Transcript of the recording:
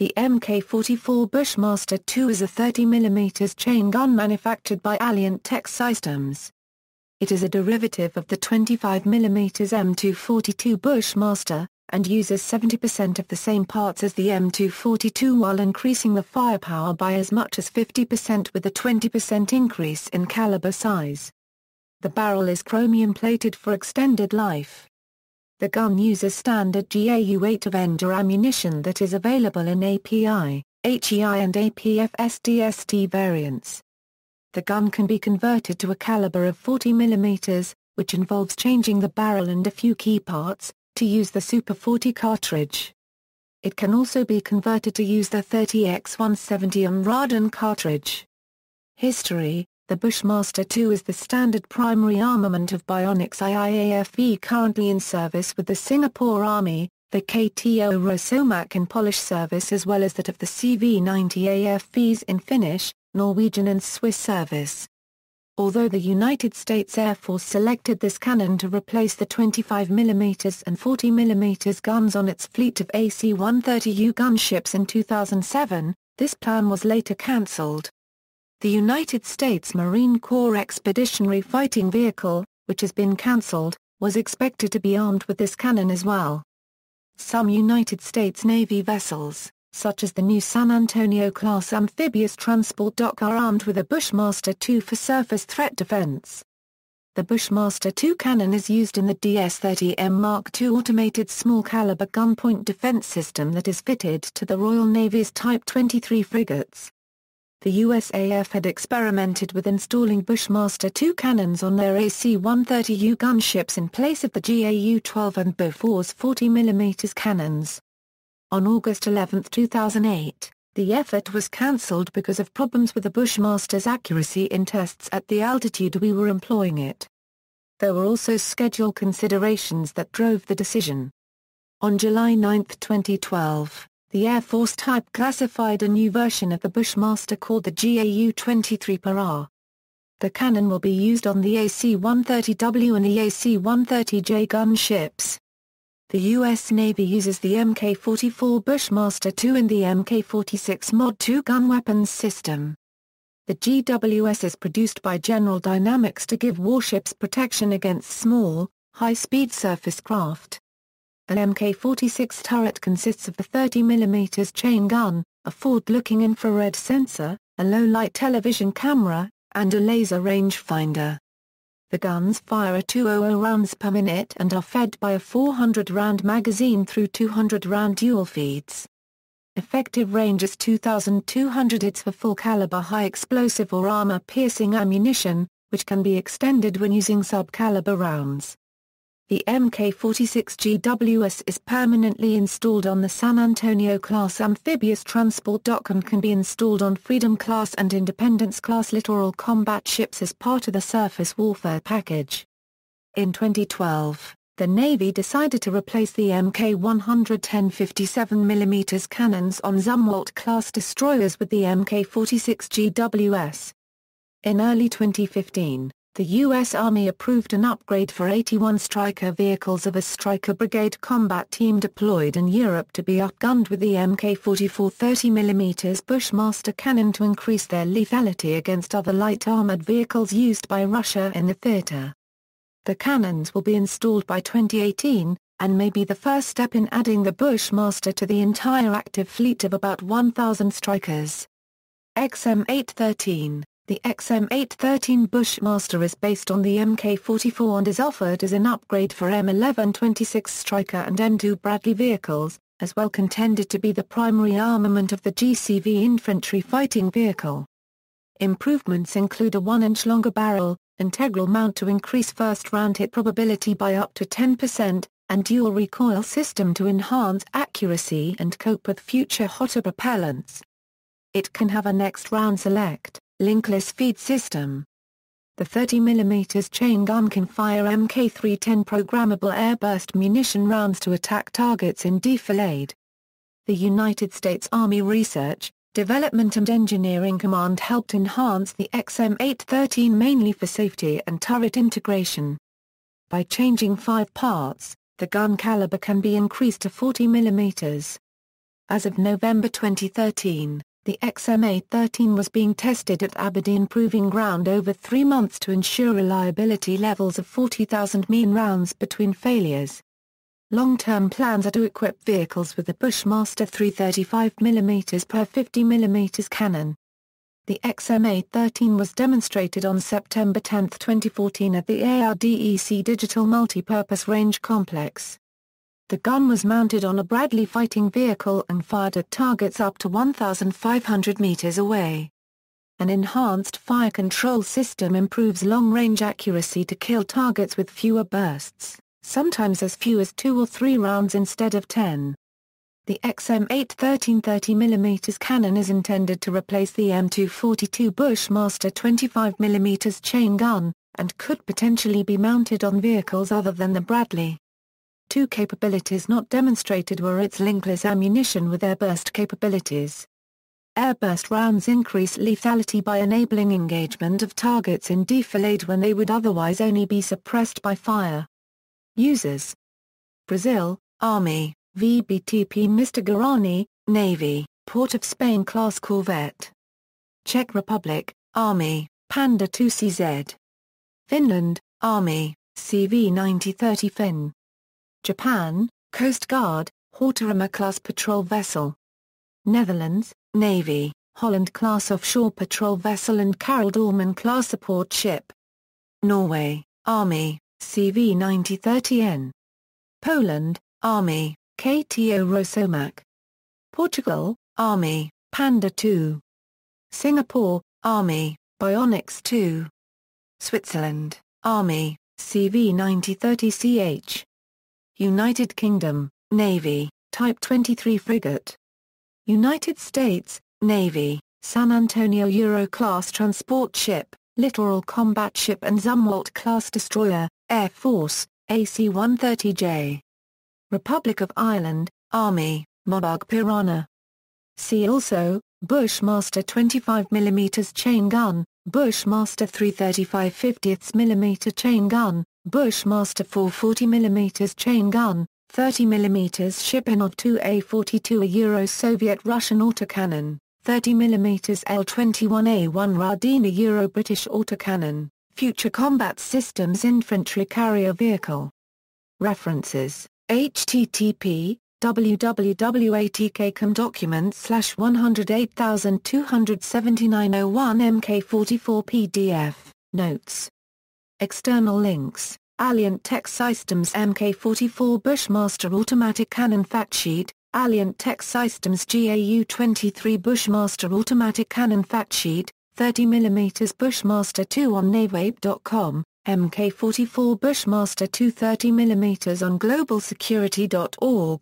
The MK-44 Bushmaster II is a 30mm chain gun manufactured by Alliant Tech Systems. It is a derivative of the 25mm M242 Bushmaster, and uses 70% of the same parts as the M242 while increasing the firepower by as much as 50% with a 20% increase in caliber size. The barrel is chromium plated for extended life. The gun uses standard GAU-8 Avenger ammunition that is available in API, HEI and APFSDST variants. The gun can be converted to a caliber of 40 mm, which involves changing the barrel and a few key parts, to use the Super 40 cartridge. It can also be converted to use the 30x170M cartridge. History the Bushmaster II is the standard primary armament of Bionics IIAFE currently in service with the Singapore Army, the KTO Rosomac in Polish service as well as that of the CV-90AFVs in Finnish, Norwegian and Swiss service. Although the United States Air Force selected this cannon to replace the 25mm and 40mm guns on its fleet of AC-130U gunships in 2007, this plan was later cancelled the United States Marine Corps Expeditionary Fighting Vehicle, which has been cancelled, was expected to be armed with this cannon as well. Some United States Navy vessels, such as the new San Antonio-class amphibious transport dock are armed with a Bushmaster II for surface threat defense. The Bushmaster II cannon is used in the DS-30M Mark II automated small-caliber gunpoint defense system that is fitted to the Royal Navy's Type 23 frigates. The USAF had experimented with installing Bushmaster II cannons on their AC-130U gunships in place of the GAU-12 and Beaufort's 40mm cannons. On August 11, 2008, the effort was cancelled because of problems with the Bushmaster's accuracy in tests at the altitude we were employing it. There were also schedule considerations that drove the decision. On July 9, 2012, the Air Force type classified a new version of the Bushmaster called the GAU-23 per R. The cannon will be used on the AC-130W and the AC-130J gunships. The U.S. Navy uses the Mk-44 Bushmaster II and the Mk-46 Mod II gun weapons system. The GWS is produced by General Dynamics to give warships protection against small, high-speed surface craft. An MK46 turret consists of a 30mm chain gun, a forward-looking infrared sensor, a low-light television camera, and a laser rangefinder. The guns fire a 200 rounds per minute and are fed by a 400-round magazine through 200-round dual feeds. Effective range is 2,200 hits for full-caliber high-explosive or armor-piercing ammunition, which can be extended when using sub-caliber rounds. The Mk-46GWS is permanently installed on the San Antonio-class amphibious transport dock and can be installed on Freedom-class and Independence-class littoral combat ships as part of the surface warfare package. In 2012, the Navy decided to replace the Mk-110 57mm cannons on Zumwalt-class destroyers with the Mk-46GWS. In early 2015, the U.S. Army approved an upgrade for 81 Striker vehicles of a Striker Brigade combat team deployed in Europe to be upgunned with the Mk44 30mm Bushmaster cannon to increase their lethality against other light armored vehicles used by Russia in the theater. The cannons will be installed by 2018, and may be the first step in adding the Bushmaster to the entire active fleet of about 1,000 strikers. XM813 the XM813 Bushmaster is based on the MK44 and is offered as an upgrade for M1126 Striker and M2 Bradley vehicles, as well contended to be the primary armament of the GCV infantry fighting vehicle. Improvements include a 1-inch longer barrel, integral mount to increase first-round hit probability by up to 10%, and dual recoil system to enhance accuracy and cope with future hotter propellants. It can have a next-round select Linkless feed system. The 30mm chain gun can fire Mk310 programmable airburst munition rounds to attack targets in defilade. The United States Army Research, Development and Engineering Command helped enhance the XM813 mainly for safety and turret integration. By changing five parts, the gun caliber can be increased to 40 mm. As of November 2013, the XMA-13 was being tested at Aberdeen Proving Ground over three months to ensure reliability levels of 40,000 mean rounds between failures. Long-term plans are to equip vehicles with the Bushmaster 335 mm per 50 mm cannon. The XMA-13 was demonstrated on September 10, 2014 at the ARDEC Digital Multipurpose Range Complex. The gun was mounted on a Bradley fighting vehicle and fired at targets up to 1,500 meters away. An enhanced fire control system improves long-range accuracy to kill targets with fewer bursts, sometimes as few as two or three rounds instead of ten. The XM8 1330mm cannon is intended to replace the M242 Bushmaster 25mm chain gun, and could potentially be mounted on vehicles other than the Bradley. Two capabilities not demonstrated were its linkless ammunition with airburst capabilities. Airburst rounds increase lethality by enabling engagement of targets in defilade when they would otherwise only be suppressed by fire. Users Brazil, Army, VBTP Mr. Guarani, Navy, Port of Spain class corvette. Czech Republic, Army, Panda 2CZ. Finland, Army, CV 9030 Fin. Japan, Coast Guard, Hortirama-class patrol vessel. Netherlands, Navy, Holland-class offshore patrol vessel and Carol Dorman-class support ship. Norway, Army, CV 9030N. Poland, Army, KTO Rosomac. Portugal, Army, Panda 2. Singapore, Army, Bionics 2. Switzerland, Army, CV 9030CH. United Kingdom, Navy, Type 23 frigate. United States, Navy, San Antonio Euro-class transport ship, littoral combat ship and Zumwalt-class destroyer, Air Force, AC-130J. Republic of Ireland, Army, Monarch Piranha. See also, Bushmaster 25mm chain gun, Bushmaster 335 50mm chain gun, Bushmaster 440mm chain gun, 30mm Shipinov 2A42 a Euro-Soviet Russian autocannon, 30mm L21A1 Radina Euro-British autocannon, Future Combat Systems Infantry Carrier Vehicle. References http www.atkcom document slash 108279.01 mk mk44 pdf notes External links Alliant Tech Systems MK44 Bushmaster Automatic Cannon Fact Sheet, Alliant Tech Systems GAU-23 Bushmaster Automatic Cannon Fact Sheet, 30mm Bushmaster 2 on Navape.com, MK44 Bushmaster 2 30mm on globalsecurity.org.